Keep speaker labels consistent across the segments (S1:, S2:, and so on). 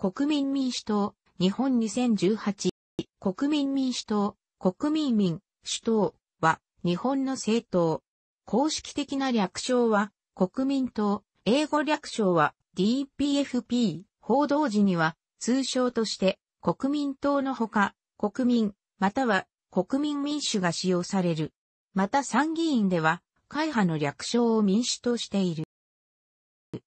S1: 国民民主党、日本2018、国民民主党、国民民、主党は、日本の政党。公式的な略称は、国民党、英語略称は、DPFP、報道時には、通称として、国民党のほか、国民、または、国民民主が使用される。また参議院では、会派の略称を民主としている。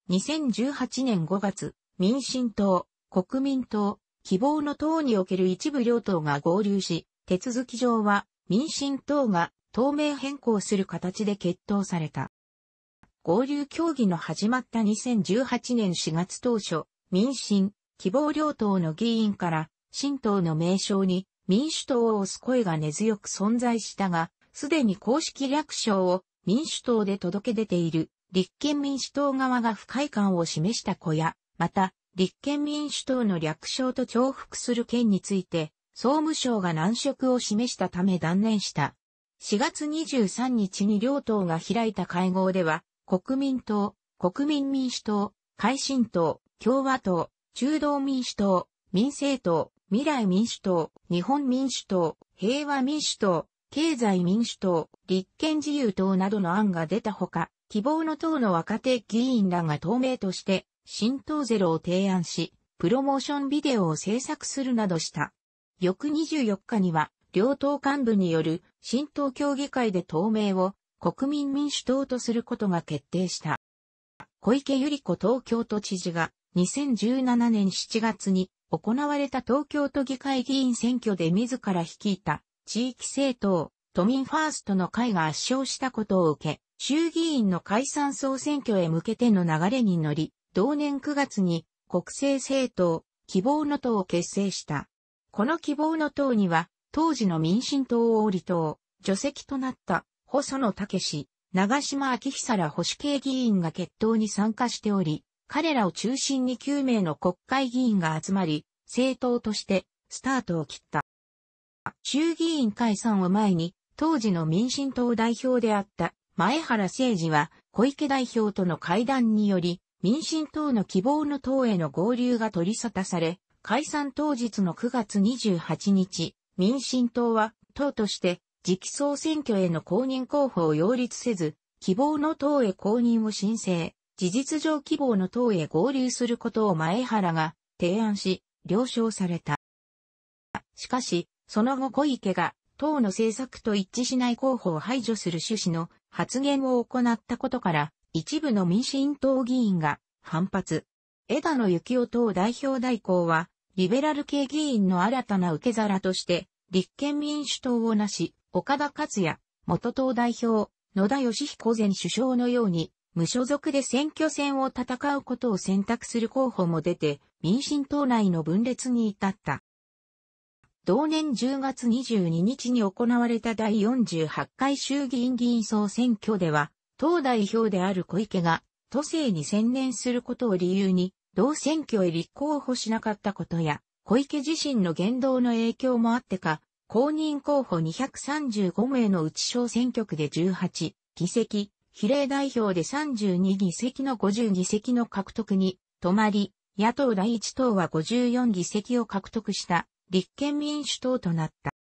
S1: 2018年5月、民進党、国民党、希望の党における一部両党が合流し、手続き上は民進党が党名変更する形で決闘された。合流協議の始まった2018年4月当初、民進、希望両党の議員から新党の名称に民主党を押す声が根強く存在したが、すでに公式略称を民主党で届け出ている立憲民主党側が不快感を示した小屋、また立憲民主党の略称と重複する件について、総務省が難色を示したため断念した。4月23日に両党が開いた会合では、国民党、国民民主党、改進党、共和党、中道民主党、民政党、未来民主党、日本民主党、平和民主党、経済民主党、立憲自由党などの案が出たほか、希望の党の若手議員らが党名として新東ゼロを提案し、プロモーションビデオを制作するなどした。翌24日には、両党幹部による新東協議会で党名を国民民主党とすることが決定した。小池百合子東京都知事が2017年7月に行われた東京都議会議員選挙で自ら率いた地域政党都民ファーストの会が圧勝したことを受け、衆議院の解散総選挙へ向けての流れに乗り、同年9月に国政政党、希望の党を結成した。この希望の党には、当時の民進党を離党、除籍となった細野武史、長島昭久ら保守系議員が決闘に参加しており、彼らを中心に9名の国会議員が集まり、政党としてスタートを切った。衆議院解散を前に、当時の民進党代表であった前原誠司は小池代表との会談により、民進党の希望の党への合流が取り沙汰され、解散当日の9月28日、民進党は党として次期総選挙への公認候補を擁立せず、希望の党へ公認を申請、事実上希望の党へ合流することを前原が提案し、了承された。しかし、その後小池が党の政策と一致しない候補を排除する趣旨の発言を行ったことから、一部の民進党議員が反発。枝野幸男党代表代行は、リベラル系議員の新たな受け皿として、立憲民主党をなし、岡田克也、元党代表、野田義彦前首相のように、無所属で選挙戦を戦うことを選択する候補も出て、民進党内の分裂に至った。同年10月22日に行われた第48回衆議院議員総選挙では、党代表である小池が、都政に専念することを理由に、同選挙へ立候補しなかったことや、小池自身の言動の影響もあってか、公認候補235名のうち小選挙区で18議席、比例代表で32議席の50議席の獲得に止まり、野党第一党は54議席を獲得した立憲民主党となった。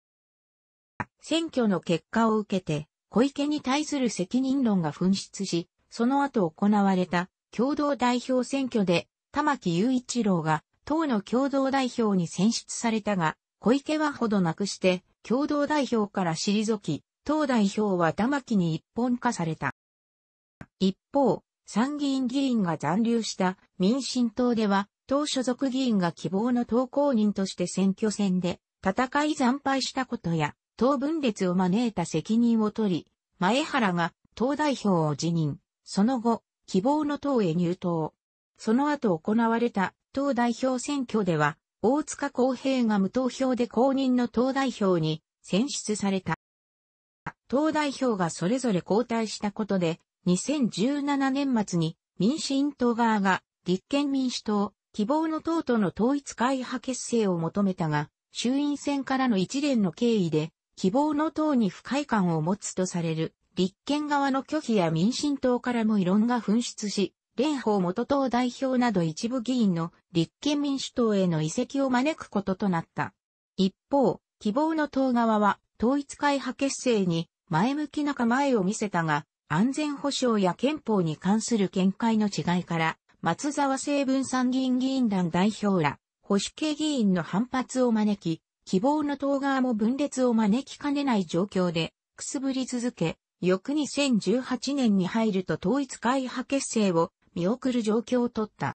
S1: 選挙の結果を受けて、小池に対する責任論が紛失し、その後行われた共同代表選挙で玉木雄一郎が党の共同代表に選出されたが、小池はほどなくして共同代表から退き、党代表は玉木に一本化された。一方、参議院議員が残留した民進党では、党所属議員が希望の投稿人として選挙戦で戦い惨敗したことや、党分裂を招いた責任を取り、前原が党代表を辞任。その後、希望の党へ入党。その後行われた党代表選挙では、大塚公平が無投票で公認の党代表に選出された。党代表がそれぞれ交代したことで、2017年末に民進党側が立憲民主党、希望の党との統一会派結成を求めたが、衆院選からの一連の経緯で希望の党に不快感を持つとされる、立憲側の拒否や民進党からも異論が噴出し、蓮舫元党代表など一部議員の立憲民主党への移籍を招くこととなった。一方、希望の党側は統一会派結成に前向きな構えを見せたが、安全保障や憲法に関する見解の違いから、松沢成文参議院議員団代表ら、保守系議員の反発を招き、希望の党側も分裂を招きかねない状況で、くすぶり続け、翌2018年に入ると統一会派結成を見送る状況を取った。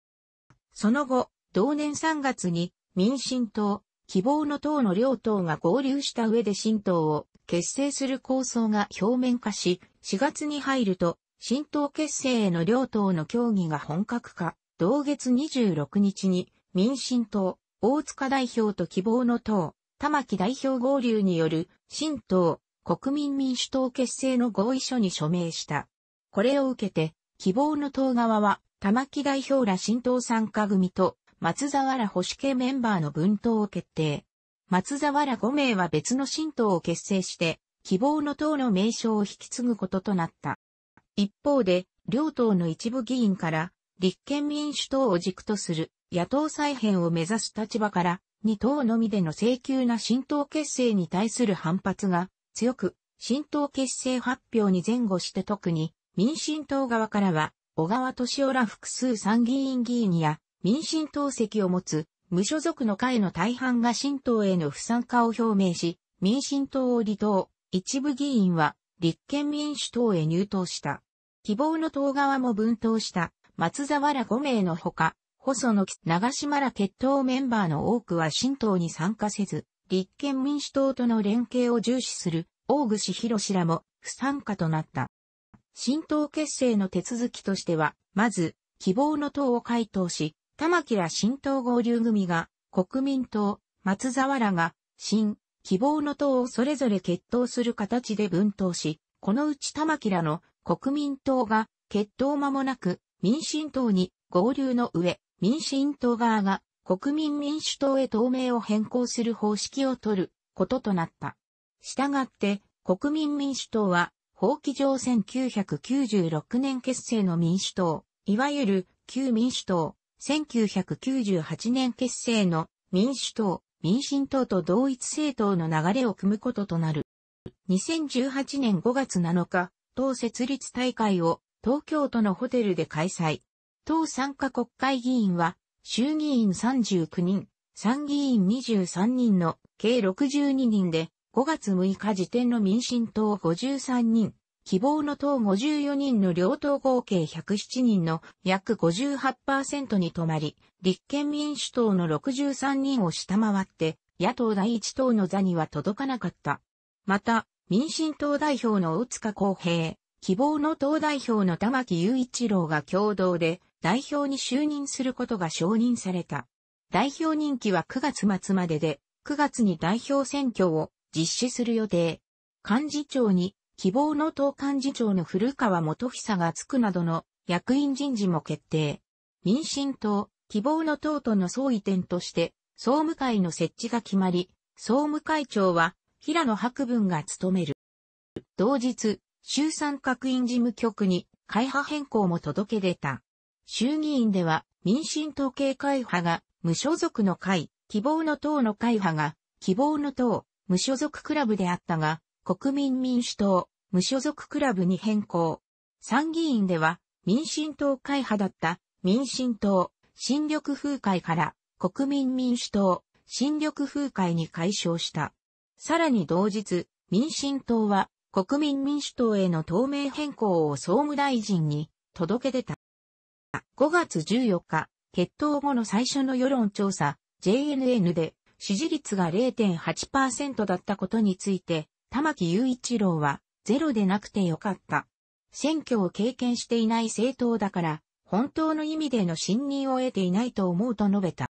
S1: その後、同年3月に民進党、希望の党の両党が合流した上で新党を結成する構想が表面化し、4月に入ると新党結成への両党の協議が本格化。同月26日に民進党、大塚代表と希望の党、玉木代表合流による、新党、国民民主党結成の合意書に署名した。これを受けて、希望の党側は、玉木代表ら新党参加組と、松沢ら保守系メンバーの分党を決定。松沢ら5名は別の新党を結成して、希望の党の名称を引き継ぐこととなった。一方で、両党の一部議員から、立憲民主党を軸とする野党再編を目指す立場から、2党のみでの請求な新党結成に対する反発が強く、新党結成発表に前後して特に民進党側からは、小川敏夫ら複数参議院議員や民進党席を持つ無所属の会の大半が新党への不参加を表明し、民進党を離党、一部議員は立憲民主党へ入党した。希望の党側も分党した松沢ら5名のほか、細野長島ら決闘メンバーの多くは新党に参加せず、立憲民主党との連携を重視する大串博らも不参加となった。新党結成の手続きとしては、まず、希望の党を回答し、玉木ら新党合流組が、国民党、松沢らが、新、希望の党をそれぞれ決闘する形で分党し、このうち玉木らの国民党が、決闘間もなく、民進党に合流の上、民進党側が国民民主党へ党名を変更する方式を取ることとなった。したがって国民民主党は法規上1996年結成の民主党、いわゆる旧民主党、1998年結成の民主党、民進党と同一政党の流れを組むこととなる。2018年5月7日、党設立大会を東京都のホテルで開催。党参加国会議員は、衆議院39人、参議院23人の計62人で、5月6日時点の民進党53人、希望の党54人の両党合計107人の約58%に止まり、立憲民主党の63人を下回って、野党第一党の座には届かなかった。また、民進党代表の大塚公平、希望の党代表の玉木雄一郎が共同で代表に就任することが承認された。代表任期は9月末までで、9月に代表選挙を実施する予定。幹事長に希望の党幹事長の古川元久がつくなどの役員人事も決定。民進党、希望の党との相違点として総務会の設置が決まり、総務会長は平野博文が務める。同日、衆参各院事務局に会派変更も届け出た。衆議院では民進党系会派が無所属の会、希望の党の会派が希望の党、無所属クラブであったが、国民民主党、無所属クラブに変更。参議院では民進党会派だった民進党、新緑風会から国民民主党、新緑風会に解消した。さらに同日、民進党は国民民主党への党名変更を総務大臣に届け出た。5月14日、決闘後の最初の世論調査、JNN で支持率が0.8%だったことについて、玉木雄一郎はゼロでなくてよかった。選挙を経験していない政党だから、本当の意味での信任を得ていないと思うと述べた。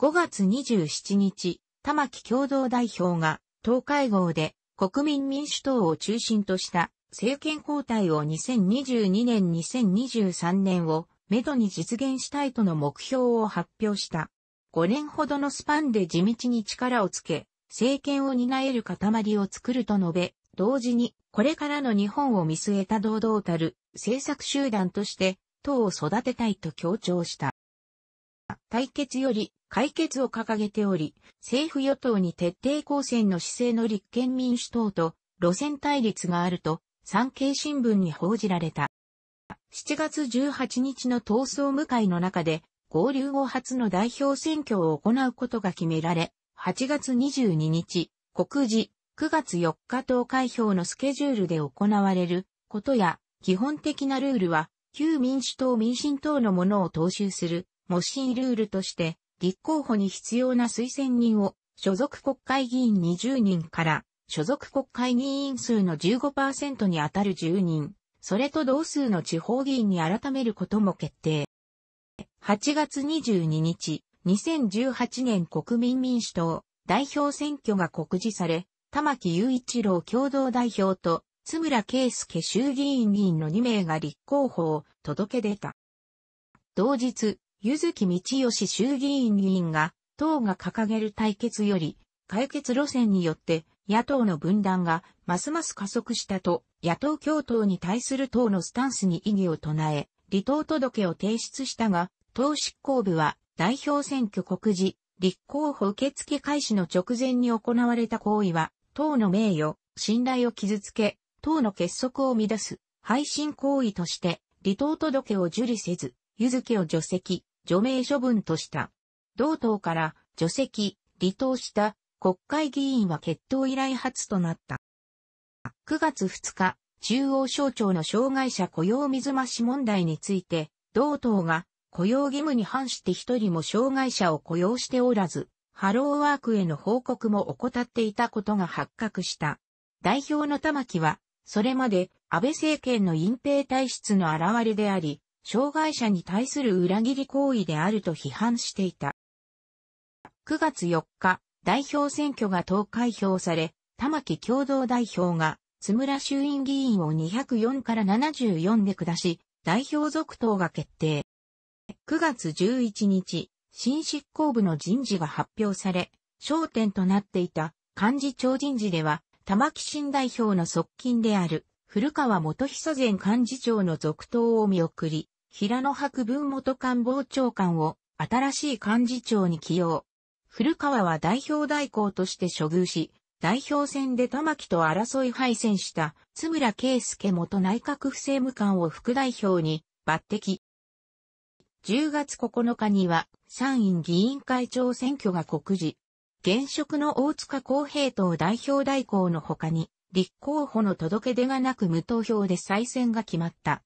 S1: 5月27日、玉木共同代表が、党会合で国民民主党を中心とした政権交代を2022年2023年をめどに実現したいとの目標を発表した。5年ほどのスパンで地道に力をつけ、政権を担える塊を作ると述べ、同時にこれからの日本を見据えた堂々たる政策集団として党を育てたいと強調した。対決より解決を掲げており、政府与党に徹底抗戦の姿勢の立憲民主党と路線対立があると、産経新聞に報じられた。7月18日の闘争向会の中で、合流後初の代表選挙を行うことが決められ、8月22日、告示、9月4日投開票のスケジュールで行われることや、基本的なルールは、旧民主党民進党のものを踏襲する、模試ルールとして、立候補に必要な推薦人を所属国会議員20人から所属国会議員数の15%に当たる10人、それと同数の地方議員に改めることも決定。8月22日、2018年国民民主党代表選挙が告示され、玉木雄一郎共同代表と津村圭介衆議院議員の2名が立候補を届け出た。同日、ゆずきみちよし衆議院議員が、党が掲げる対決より、解決路線によって、野党の分断が、ますます加速したと、野党共闘に対する党のスタンスに異議を唱え、離党届を提出したが、党執行部は、代表選挙告示、立候補受付開始の直前に行われた行為は、党の名誉、信頼を傷つけ、党の結束を乱す、配信行為として、離党届を受理せず、ゆずきを除籍、除名処分とした。同党から除籍、離党した国会議員は決闘以来初となった。9月2日、中央省庁の障害者雇用水増し問題について、同党が雇用義務に反して一人も障害者を雇用しておらず、ハローワークへの報告も怠っていたことが発覚した。代表の玉木は、それまで安倍政権の隠蔽体質の現れであり、障害者に対する裏切り行為であると批判していた。9月4日、代表選挙が投開票され、玉木共同代表が、津村衆院議員を204から74で下し、代表続投が決定。9月11日、新執行部の人事が発表され、焦点となっていた幹事長人事では、玉木新代表の側近である古川元久前幹事長の続投を見送り、平野博文元官房長官を新しい幹事長に起用。古川は代表代行として処遇し、代表選で玉木と争い敗戦した津村圭介元内閣府政務官を副代表に抜擢。10月9日には参院議員会長選挙が告示。現職の大塚公平党代表代行の他に、立候補の届け出がなく無投票で再選が決まった。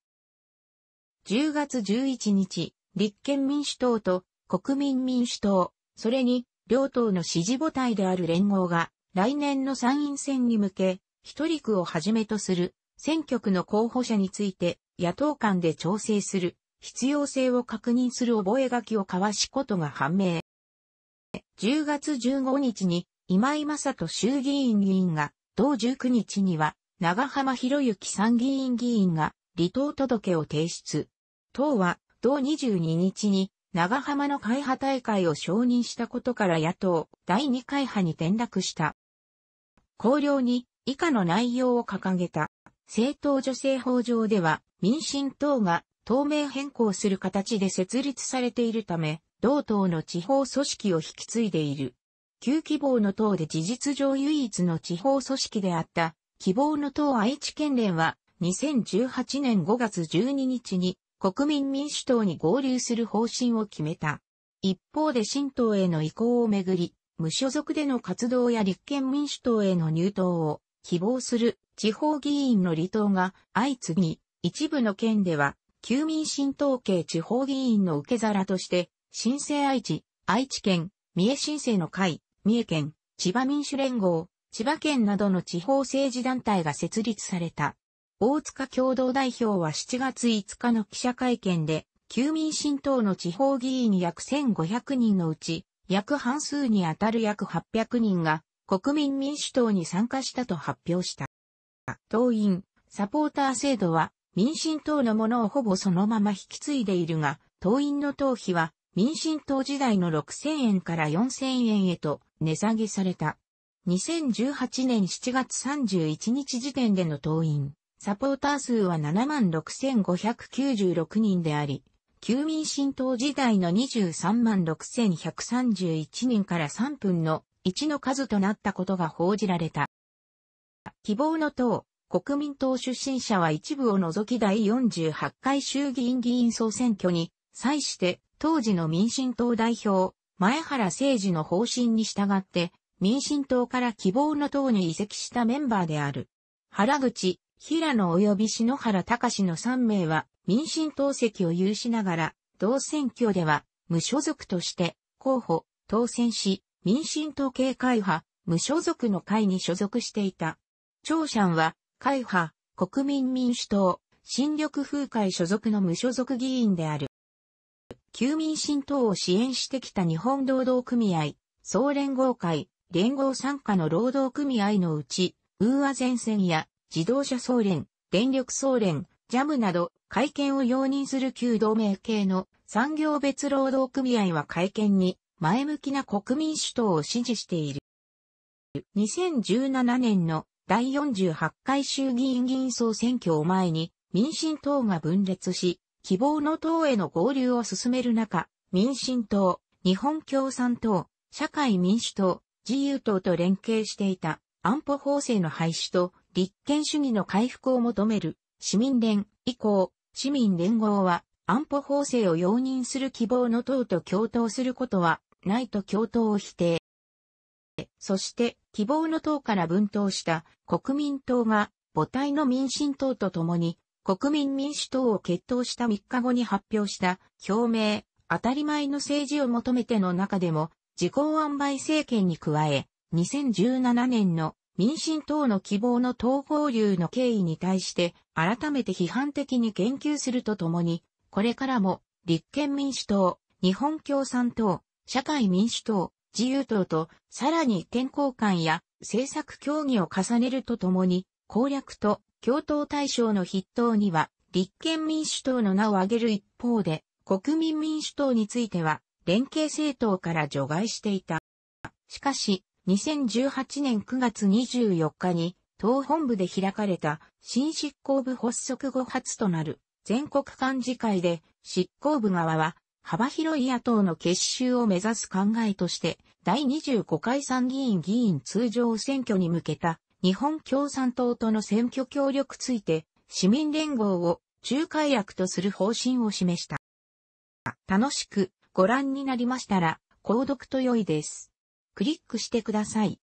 S1: 10月11日、立憲民主党と国民民主党、それに両党の支持母体である連合が来年の参院選に向け、一人区をはじめとする選挙区の候補者について野党間で調整する必要性を確認する覚書を交わしことが判明。10月15日に今井正人衆議院議員が、同19日には長浜博之参議院議員が離党届を提出。党は同22日に長浜の会派大会を承認したことから野党第二会派に転落した。綱領に以下の内容を掲げた。政党女性法上では民進党が党名変更する形で設立されているため、同党の地方組織を引き継いでいる。旧希望の党で事実上唯一の地方組織であった希望の党愛知県連は2018年5月12日に国民民主党に合流する方針を決めた。一方で新党への移行をめぐり、無所属での活動や立憲民主党への入党を希望する地方議員の離党が相次ぎ、一部の県では、旧民新党系地方議員の受け皿として、新生愛知、愛知県、三重新生の会、三重県、千葉民主連合、千葉県などの地方政治団体が設立された。大塚共同代表は7月5日の記者会見で、旧民進党の地方議員約1500人のうち、約半数にあたる約800人が国民民主党に参加したと発表した。党員、サポーター制度は民進党のものをほぼそのまま引き継いでいるが、党員の党費は民進党時代の6000円から4000円へと値下げされた。2018年7月31日時点での党員、サポーター数は76,596人であり、旧民進党時代の236,131人から3分の1の数となったことが報じられた。希望の党、国民党出身者は一部を除き第48回衆議院議員総選挙に、際して当時の民進党代表、前原誠二の方針に従って、民進党から希望の党に移籍したメンバーである。原口、平野及び篠原隆の3名は民進党籍を有しながら、同選挙では無所属として候補、当選し、民進党系会派、無所属の会に所属していた。長山は、会派、国民民主党、新緑風会所属の無所属議員である。旧民進党を支援してきた日本労働組合、総連合会、連合参加の労働組合のうち、ウーア前線や自動車総連、電力総連、ジャムなど、会見を容認する旧同盟系の産業別労働組合は会見に前向きな国民主党を支持している。2017年の第48回衆議院議員総選挙を前に民進党が分裂し、希望の党への合流を進める中、民進党、日本共産党、社会民主党、自由党と連携していた安保法制の廃止と立憲主義の回復を求める市民連以降、市民連合は安保法制を容認する希望の党と共闘することはないと共闘を否定。そして希望の党から分党した国民党が母体の民進党と共に国民民主党を決闘した3日後に発表した表明、当たり前の政治を求めての中でも自公安倍政権に加え、2017年の民進党の希望の統合流の経緯に対して改めて批判的に言及するとともに、これからも立憲民主党、日本共産党、社会民主党、自由党とさらに健康観や政策協議を重ねるとともに、攻略と共闘対象の筆頭には立憲民主党の名を挙げる一方で、国民民主党については連携政党から除外していた。しかし、2018年9月24日に党本部で開かれた新執行部発足後初となる全国幹事会で執行部側は幅広い野党の結集を目指す考えとして第25回参議院議員通常選挙に向けた日本共産党との選挙協力ついて市民連合を仲介役とする方針を示した。楽しくご覧になりましたら購読と良いです。クリックしてください。